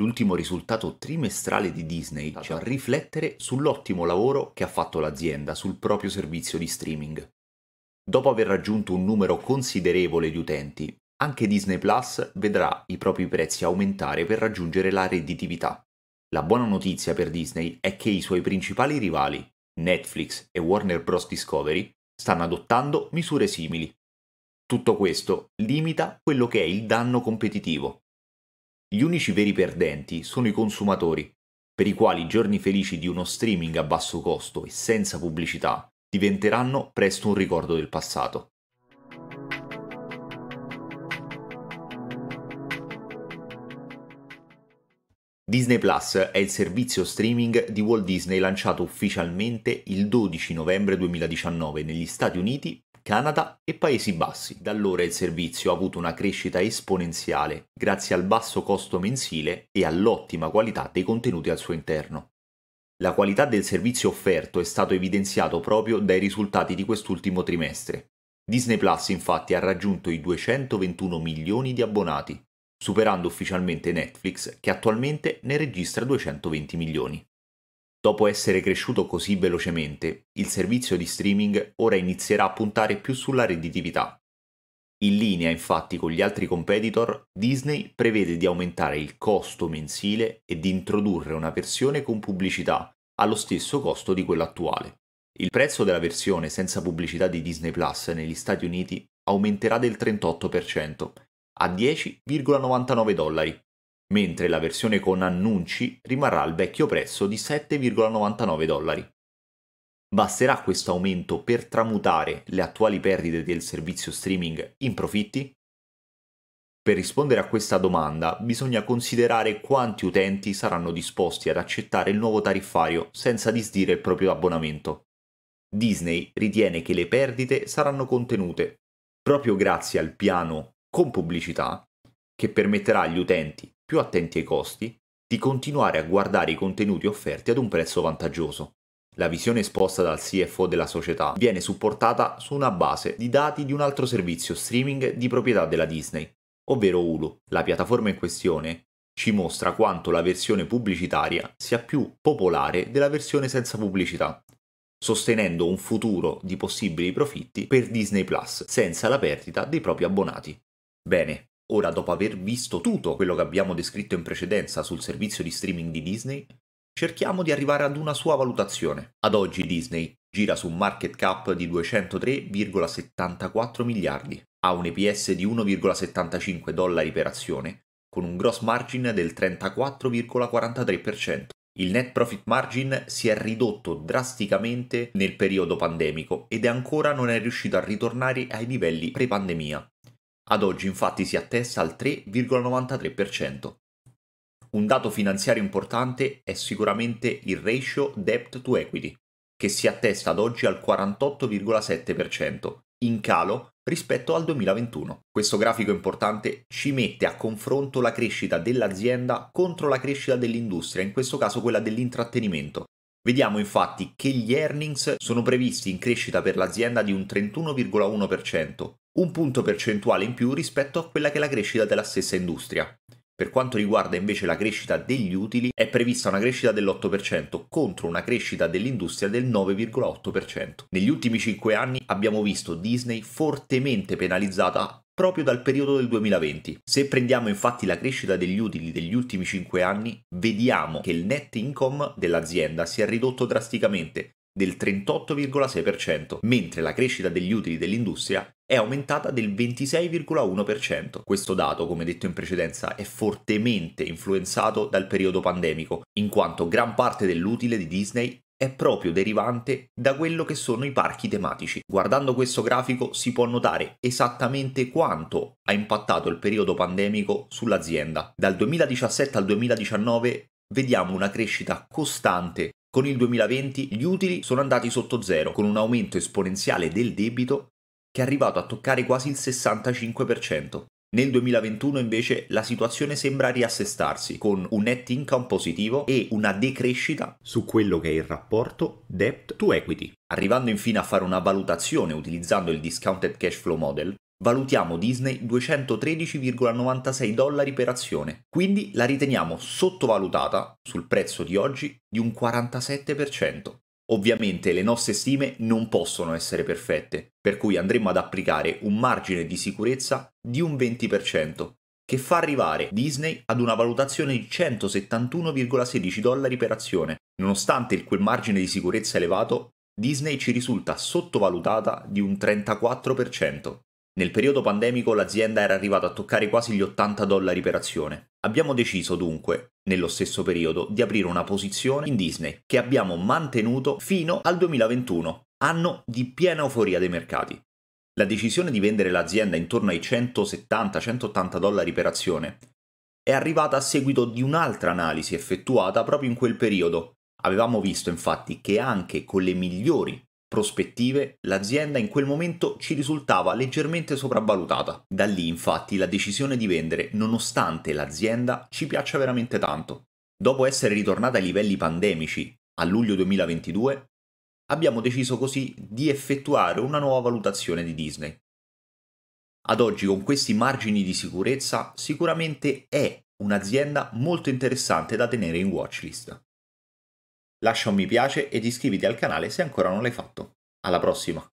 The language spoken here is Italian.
L'ultimo risultato trimestrale di Disney ci fa riflettere sull'ottimo lavoro che ha fatto l'azienda sul proprio servizio di streaming. Dopo aver raggiunto un numero considerevole di utenti, anche Disney Plus vedrà i propri prezzi aumentare per raggiungere la redditività. La buona notizia per Disney è che i suoi principali rivali, Netflix e Warner Bros. Discovery, stanno adottando misure simili. Tutto questo limita quello che è il danno competitivo, gli unici veri perdenti sono i consumatori, per i quali i giorni felici di uno streaming a basso costo e senza pubblicità diventeranno presto un ricordo del passato. Disney Plus è il servizio streaming di Walt Disney lanciato ufficialmente il 12 novembre 2019 negli Stati Uniti Canada e Paesi Bassi. Da allora il servizio ha avuto una crescita esponenziale grazie al basso costo mensile e all'ottima qualità dei contenuti al suo interno. La qualità del servizio offerto è stato evidenziato proprio dai risultati di quest'ultimo trimestre. Disney Plus infatti ha raggiunto i 221 milioni di abbonati, superando ufficialmente Netflix che attualmente ne registra 220 milioni. Dopo essere cresciuto così velocemente, il servizio di streaming ora inizierà a puntare più sulla redditività. In linea infatti con gli altri competitor, Disney prevede di aumentare il costo mensile e di introdurre una versione con pubblicità allo stesso costo di quella attuale. Il prezzo della versione senza pubblicità di Disney Plus negli Stati Uniti aumenterà del 38% a 10,99 dollari mentre la versione con annunci rimarrà al vecchio prezzo di 7,99 dollari. Basterà questo aumento per tramutare le attuali perdite del servizio streaming in profitti? Per rispondere a questa domanda bisogna considerare quanti utenti saranno disposti ad accettare il nuovo tariffario senza disdire il proprio abbonamento. Disney ritiene che le perdite saranno contenute proprio grazie al piano con pubblicità che permetterà agli utenti più attenti ai costi, di continuare a guardare i contenuti offerti ad un prezzo vantaggioso. La visione esposta dal CFO della società viene supportata su una base di dati di un altro servizio streaming di proprietà della Disney, ovvero Hulu. La piattaforma in questione ci mostra quanto la versione pubblicitaria sia più popolare della versione senza pubblicità, sostenendo un futuro di possibili profitti per Disney Plus senza la perdita dei propri abbonati. Bene, Ora, dopo aver visto tutto quello che abbiamo descritto in precedenza sul servizio di streaming di Disney, cerchiamo di arrivare ad una sua valutazione. Ad oggi Disney gira su un market cap di 203,74 miliardi, ha un EPS di 1,75 dollari per azione, con un gross margin del 34,43%. Il net profit margin si è ridotto drasticamente nel periodo pandemico ed è ancora non è riuscito a ritornare ai livelli pre-pandemia. Ad oggi infatti si attesta al 3,93%. Un dato finanziario importante è sicuramente il ratio debt to equity, che si attesta ad oggi al 48,7%, in calo rispetto al 2021. Questo grafico importante ci mette a confronto la crescita dell'azienda contro la crescita dell'industria, in questo caso quella dell'intrattenimento. Vediamo infatti che gli earnings sono previsti in crescita per l'azienda di un 31,1%, un punto percentuale in più rispetto a quella che è la crescita della stessa industria. Per quanto riguarda invece la crescita degli utili, è prevista una crescita dell'8% contro una crescita dell'industria del 9,8%. Negli ultimi 5 anni abbiamo visto Disney fortemente penalizzata proprio dal periodo del 2020. Se prendiamo infatti la crescita degli utili degli ultimi 5 anni, vediamo che il net income dell'azienda si è ridotto drasticamente del 38,6%, mentre la crescita degli utili dell'industria è aumentata del 26,1%. Questo dato, come detto in precedenza, è fortemente influenzato dal periodo pandemico, in quanto gran parte dell'utile di Disney è proprio derivante da quello che sono i parchi tematici. Guardando questo grafico si può notare esattamente quanto ha impattato il periodo pandemico sull'azienda. Dal 2017 al 2019 vediamo una crescita costante. Con il 2020 gli utili sono andati sotto zero, con un aumento esponenziale del debito che è arrivato a toccare quasi il 65%. Nel 2021 invece la situazione sembra riassestarsi con un net income positivo e una decrescita su quello che è il rapporto debt to equity. Arrivando infine a fare una valutazione utilizzando il discounted cash flow model, valutiamo Disney 213,96 dollari per azione, quindi la riteniamo sottovalutata sul prezzo di oggi di un 47%. Ovviamente le nostre stime non possono essere perfette, per cui andremo ad applicare un margine di sicurezza di un 20%, che fa arrivare Disney ad una valutazione di 171,16 dollari per azione. Nonostante quel margine di sicurezza elevato, Disney ci risulta sottovalutata di un 34%. Nel periodo pandemico l'azienda era arrivata a toccare quasi gli 80 dollari per azione. Abbiamo deciso dunque, nello stesso periodo, di aprire una posizione in Disney che abbiamo mantenuto fino al 2021, anno di piena euforia dei mercati. La decisione di vendere l'azienda intorno ai 170-180 dollari per azione è arrivata a seguito di un'altra analisi effettuata proprio in quel periodo. Avevamo visto infatti che anche con le migliori prospettive, l'azienda in quel momento ci risultava leggermente sopravvalutata. Da lì infatti la decisione di vendere nonostante l'azienda ci piaccia veramente tanto. Dopo essere ritornata ai livelli pandemici a luglio 2022, abbiamo deciso così di effettuare una nuova valutazione di Disney. Ad oggi con questi margini di sicurezza sicuramente è un'azienda molto interessante da tenere in watchlist. Lascia un mi piace ed iscriviti al canale se ancora non l'hai fatto. Alla prossima!